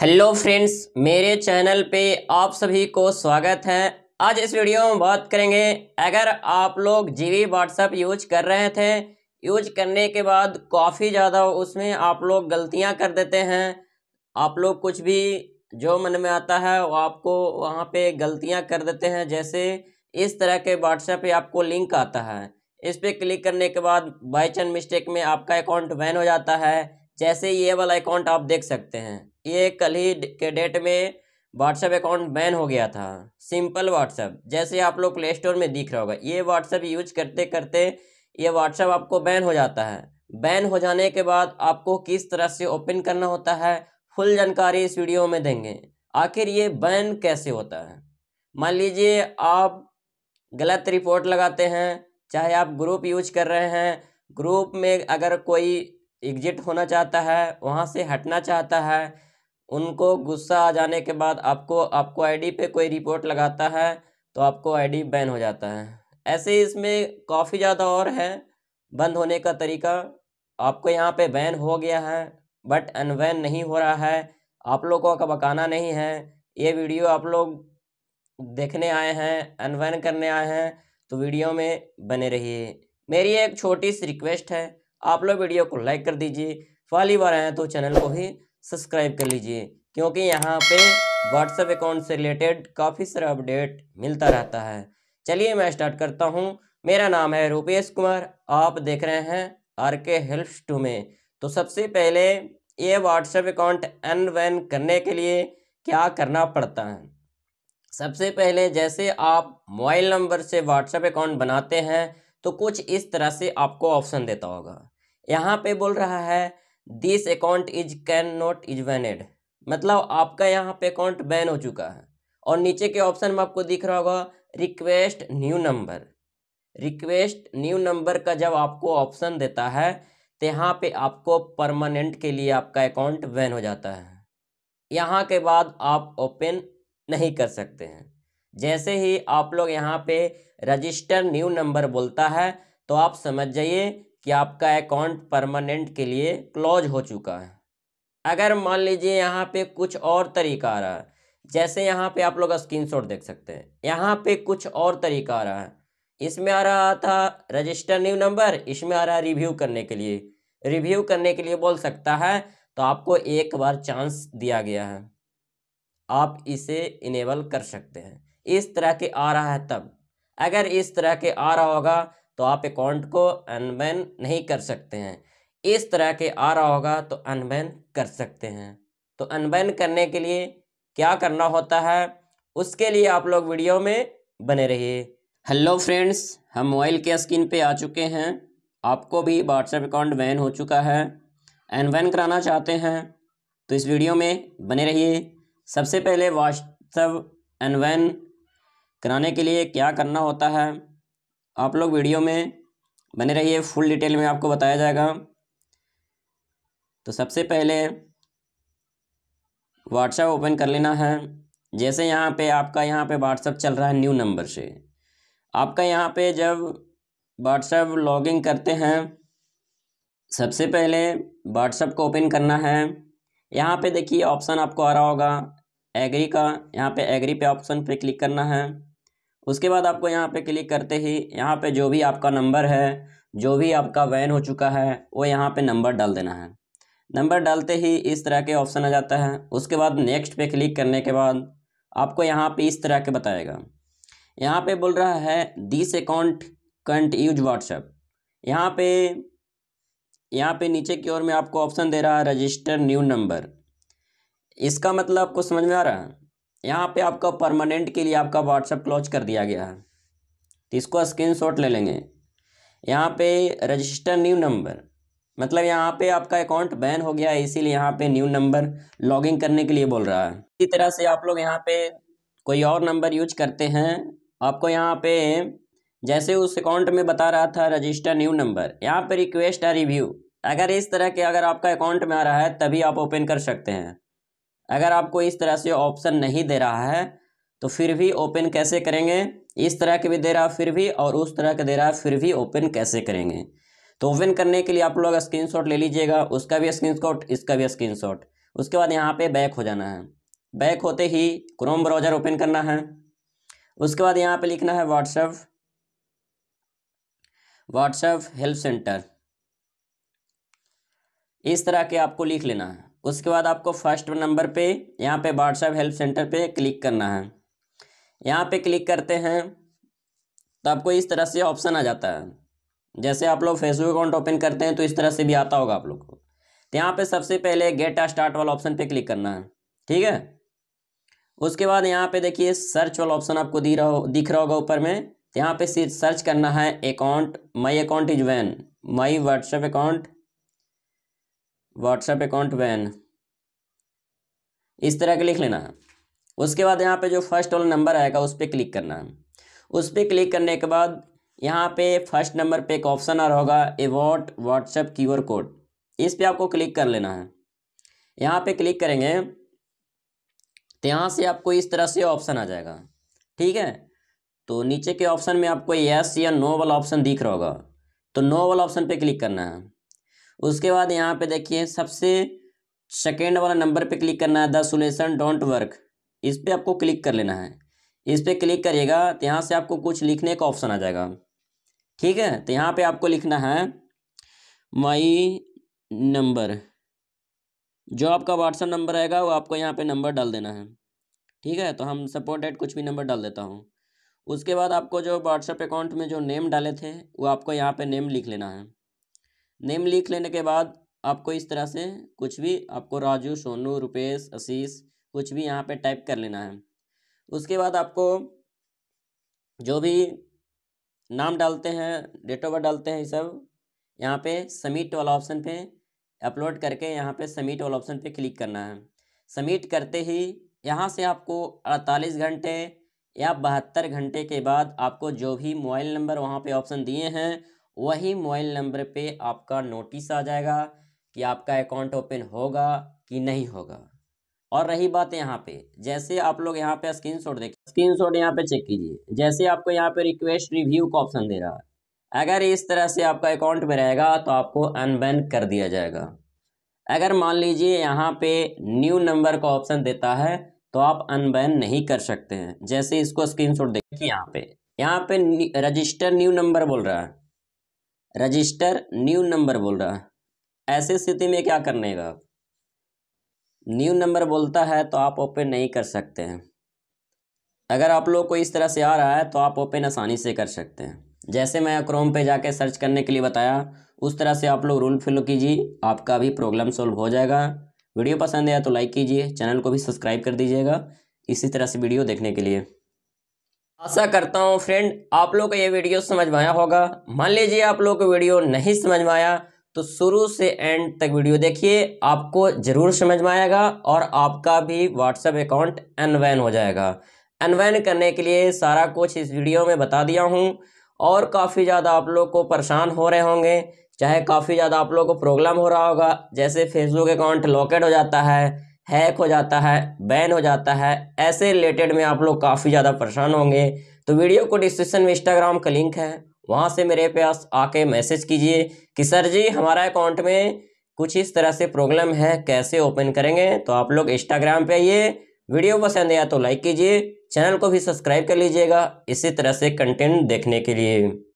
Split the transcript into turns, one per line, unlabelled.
hello friends मेरे channel पे आप सभी को स्वागत है आज इस वीडियो में बात करेंगे अगर आप लोग जीवी व्हाट्सएप यूज कर रहे थे यूज करने के बाद काफ़ी ज़्यादा उसमें आप लोग गलतियां कर देते हैं आप लोग कुछ भी जो मन में आता है वो आपको वहां पे गलतियां कर देते हैं जैसे इस तरह के व्हाट्सएप पे आपको लिंक आता है इस पर क्लिक करने के बाद बाई चांस मिस्टेक में आपका अकाउंट बैन हो जाता है जैसे ये वाला अकाउंट आप देख सकते हैं ये कल ही के डेट में व्हाट्सएप अकाउंट बैन हो गया था सिंपल व्हाट्सएप जैसे आप लोग प्ले स्टोर में दिख रहा होगा ये व्हाट्सएप यूज करते करते ये व्हाट्सएप आपको बैन हो जाता है बैन हो जाने के बाद आपको किस तरह से ओपन करना होता है फुल जानकारी इस वीडियो में देंगे आखिर ये बैन कैसे होता है मान लीजिए आप गलत रिपोर्ट लगाते हैं चाहे आप ग्रुप यूज कर रहे हैं ग्रुप में अगर कोई एग्जिट होना चाहता है वहाँ से हटना चाहता है उनको गुस्सा आ जाने के बाद आपको आपको आईडी पे कोई रिपोर्ट लगाता है तो आपको आईडी बैन हो जाता है ऐसे ही इसमें काफ़ी ज़्यादा और है बंद होने का तरीका आपको यहाँ पे बैन हो गया है बट अनबैन नहीं हो रहा है आप लोगों का बकाना नहीं है ये वीडियो आप लोग देखने आए हैं अनबैन करने आए हैं तो वीडियो में बने रहिए मेरी एक छोटी सी रिक्वेस्ट है आप लोग वीडियो को लाइक कर दीजिए पहली बार आए तो चैनल को ही सब्सक्राइब कर लीजिए क्योंकि यहाँ पे व्हाट्सएप अकाउंट से रिलेटेड काफ़ी सारा अपडेट मिलता रहता है चलिए मैं स्टार्ट करता हूँ मेरा नाम है रूपेश कुमार आप देख रहे हैं आर के हेल्प्स टू में तो सबसे पहले ये व्हाट्सएप अकाउंट एन वैन करने के लिए क्या करना पड़ता है सबसे पहले जैसे आप मोबाइल नंबर से व्हाट्सएप अकाउंट बनाते हैं तो कुछ इस तरह से आपको ऑप्शन देता होगा यहाँ पे बोल रहा है this account is can not is banned मतलब आपका यहाँ पे अकाउंट बैन हो चुका है और नीचे के ऑप्शन में आपको दिख रहा होगा request new number request new number का जब आपको ऑप्शन देता है तो यहाँ पे आपको परमानेंट के लिए आपका अकाउंट बैन हो जाता है यहाँ के बाद आप ओपन नहीं कर सकते हैं जैसे ही आप लोग यहाँ पे रजिस्टर न्यू नंबर बोलता है तो आप समझ जाइए कि आपका अकाउंट परमानेंट के लिए क्लोज हो चुका है अगर मान लीजिए यहाँ पे कुछ और तरीका आ रहा है जैसे यहाँ पे आप लोग स्क्रीनशॉट देख सकते हैं यहाँ पे कुछ और तरीका आ रहा है इसमें आ रहा था रजिस्टर न्यू नंबर इसमें आ रहा है रिव्यू करने के लिए रिव्यू करने के लिए बोल सकता है तो आपको एक बार चांस दिया गया है आप इसे इनेबल कर सकते हैं इस तरह के आ रहा है तब अगर इस तरह के आ रहा होगा तो आप अकाउंट को अनबैन नहीं कर सकते हैं इस तरह के आ रहा होगा तो अनबैन कर सकते हैं तो अनबैन करने के लिए क्या करना होता है उसके लिए आप लोग वीडियो में बने रहिए हेलो फ्रेंड्स हम मोबाइल के स्क्रीन पे आ चुके हैं आपको भी व्हाट्सएप अकाउंट बैन हो चुका है अनबैन कराना चाहते हैं तो इस वीडियो में बने रहिए सबसे पहले व्हाट्सएप अनबैन कराने के लिए क्या करना होता है आप लोग वीडियो में बने रहिए फुल डिटेल में आपको बताया जाएगा तो सबसे पहले व्हाट्सएप ओपन कर लेना है जैसे यहाँ पे आपका यहाँ पे व्हाट्सएप चल रहा है न्यू नंबर से आपका यहाँ पे जब व्हाट्सएप लॉगिंग करते हैं सबसे पहले व्हाट्सएप को ओपन करना है यहाँ पे देखिए ऑप्शन आपको आ रहा होगा एग्री का यहाँ पे एग्री पे ऑप्शन पे क्लिक करना है उसके बाद आपको यहाँ पे क्लिक करते ही यहाँ पे जो भी आपका नंबर है जो भी आपका वैन हो चुका है वो यहाँ पे नंबर डाल देना है नंबर डालते ही इस तरह के ऑप्शन आ जाता है उसके बाद नेक्स्ट पे क्लिक करने के बाद आपको यहाँ पे इस तरह के बताएगा यहाँ पे बोल रहा है this account can't use WhatsApp यहाँ पे यहाँ पे नीचे की ओर में आपको ऑप्शन दे रहा है रजिस्टर न्यू नंबर इसका मतलब आपको समझ में आ रहा है यहाँ पे आपका परमानेंट के लिए आपका व्हाट्सअप क्लोज कर दिया गया है तो इसको शॉट ले लेंगे यहाँ पे रजिस्टर न्यू नंबर मतलब यहाँ पे आपका अकाउंट बैन हो गया है इसीलिए यहाँ पे न्यू नंबर लॉगिन करने के लिए बोल रहा है इसी तरह से आप लोग यहाँ पे कोई और नंबर यूज करते हैं आपको यहाँ पे जैसे उस अकाउंट में बता रहा था रजिस्टर न्यू नंबर यहाँ पे रिक्वेस्ट है रिव्यू अगर इस तरह के अगर आपका अकाउंट में आ रहा है तभी आप ओपन कर सकते हैं अगर आपको इस तरह से ऑप्शन नहीं दे रहा है तो फिर भी ओपन कैसे करेंगे इस तरह के भी दे रहा फिर भी और उस तरह के दे रहा है फिर भी ओपन कैसे करेंगे तो ओपन करने के लिए आप लोग स्क्रीन ले लीजिएगा उसका भी स्क्रीन इसका भी स्क्रीन उसके बाद यहाँ पे बैक हो जाना है बैक होते ही क्रोम ब्राउज़र ओपन करना है उसके बाद यहाँ पे लिखना है व्हाट्सएप व्हाट्सएप हेल्प सेंटर इस तरह के आपको लिख लेना है उसके बाद आपको फर्स्ट नंबर पे यहाँ पे व्हाट्सएप हेल्प सेंटर पे क्लिक करना है यहाँ पे क्लिक करते हैं तो आपको इस तरह से ऑप्शन आ जाता है जैसे आप लोग फेसबुक अकाउंट ओपन करते हैं तो इस तरह से भी आता होगा आप लोग को तो यहाँ पे सबसे पहले गेट स्टार्ट वाला ऑप्शन पे क्लिक करना है ठीक है उसके बाद यहाँ पे देखिए सर्च वाला ऑप्शन आपको दी रहा दिख रहा होगा ऊपर में तो यहाँ पे सर्च करना है account my account is ban my WhatsApp account WhatsApp account ban इस तरह के लिख लेना है उसके बाद यहाँ पे जो फर्स्ट वाला नंबर आएगा उस पर क्लिक करना है उस पर क्लिक करने के बाद यहाँ पे फर्स्ट नंबर पे एक ऑप्शन आ रहा होगा एवॉट व्हाट्सएप की कोड इस पर आपको क्लिक कर लेना है यहाँ पे क्लिक करेंगे तो यहाँ से आपको इस तरह से ऑप्शन आ जाएगा ठीक है तो नीचे के ऑप्शन में आपको यस या नो वाला ऑप्शन दिख रहा होगा तो नो वाला ऑप्शन पर क्लिक करना है उसके बाद यहाँ पे देखिए सबसे सेकेंड वाला नंबर पे क्लिक करना है द सोल्यूशन डोंट वर्क इस पर आपको क्लिक कर लेना है इस पर क्लिक करिएगा तो यहाँ से आपको कुछ लिखने का ऑप्शन आ जाएगा ठीक है तो यहाँ पे आपको लिखना है माई नंबर जो आपका व्हाट्सअप नंबर आएगा वो आपको यहाँ पे नंबर डाल देना है ठीक है तो हम सपोर्ट कुछ भी नंबर डाल देता हूँ उसके बाद आपको जो व्हाट्सअप अकाउंट में जो नेम डाले थे वो आपको यहाँ पे नेम लिख लेना है नेम लिख लेने के बाद आपको इस तरह से कुछ भी आपको राजू सोनू रुपेश आशीष कुछ भी यहाँ पे टाइप कर लेना है उसके बाद आपको जो भी नाम डालते हैं डेट ऑफ बर्थ डालते हैं ये सब यहाँ पे सबमिट वाला ऑप्शन पे अपलोड करके यहाँ पे सबमिट वाला ऑप्शन पे क्लिक करना है सबमिट करते ही यहाँ से आपको अड़तालीस घंटे या बहत्तर घंटे के बाद आपको जो भी मोबाइल नंबर वहाँ पे ऑप्शन दिए हैं वही मोबाइल नंबर पे आपका नोटिस आ जाएगा कि आपका अकाउंट ओपन होगा कि नहीं होगा और रही बात यहाँ पे जैसे आप लोग यहाँ पे स्क्रीन शॉट देखे स्क्रीन शॉट यहाँ पे चेक कीजिए जैसे आपको यहाँ पे रिक्वेस्ट रिव्यू का ऑप्शन दे रहा है अगर इस तरह से आपका अकाउंट में रहेगा तो आपको अनबैन कर दिया जाएगा अगर मान लीजिए यहाँ पे न्यू नंबर का ऑप्शन देता है तो आप अनबैन नहीं कर सकते हैं जैसे इसको स्क्रीन शॉट देखिए यहाँ पे यहाँ पे रजिस्टर न्यू नंबर बोल रहा है रजिस्टर न्यू नंबर बोल रहा है ऐसे स्थिति में क्या करने का न्यू नंबर बोलता है तो आप ओपन नहीं कर सकते हैं अगर आप लोग को इस तरह से आ रहा है तो आप ओपन आसानी से कर सकते हैं जैसे मैं क्रोम पे जाके सर्च करने के लिए बताया उस तरह से आप लोग रूल फिलो कीजिए आपका भी प्रॉब्लम सॉल्व हो जाएगा वीडियो पसंद आया तो लाइक कीजिए चैनल को भी सब्सक्राइब कर दीजिएगा इसी तरह से वीडियो देखने के लिए आशा करता हूँ फ्रेंड आप लोग को ये वीडियो समझ आया होगा मान लीजिए आप लोग को वीडियो नहीं समझ में आया तो शुरू से एंड तक वीडियो देखिए आपको ज़रूर समझ में आएगा और आपका भी व्हाट्सएप अकाउंट अनवैन हो जाएगा अनवैन करने के लिए सारा कुछ इस वीडियो में बता दिया हूँ और काफ़ी ज़्यादा आप लोग को परेशान हो रहे होंगे चाहे काफ़ी ज़्यादा आप लोग को प्रॉब्लम हो रहा होगा जैसे फेसबुक अकाउंट लॉकेट हो जाता है हैक हो जाता है बैन हो जाता है ऐसे रिलेटेड में आप लोग काफ़ी ज़्यादा परेशान होंगे तो वीडियो को डिस्क्रिप्शन में इंस्टाग्राम का लिंक है वहाँ से मेरे पास आके मैसेज कीजिए कि सर जी हमारा अकाउंट में कुछ इस तरह से प्रॉब्लम है कैसे ओपन करेंगे तो आप लोग इंस्टाग्राम पे आइए वीडियो पसंद आया तो लाइक कीजिए चैनल को भी सब्सक्राइब कर लीजिएगा इसी तरह से कंटेंट देखने के लिए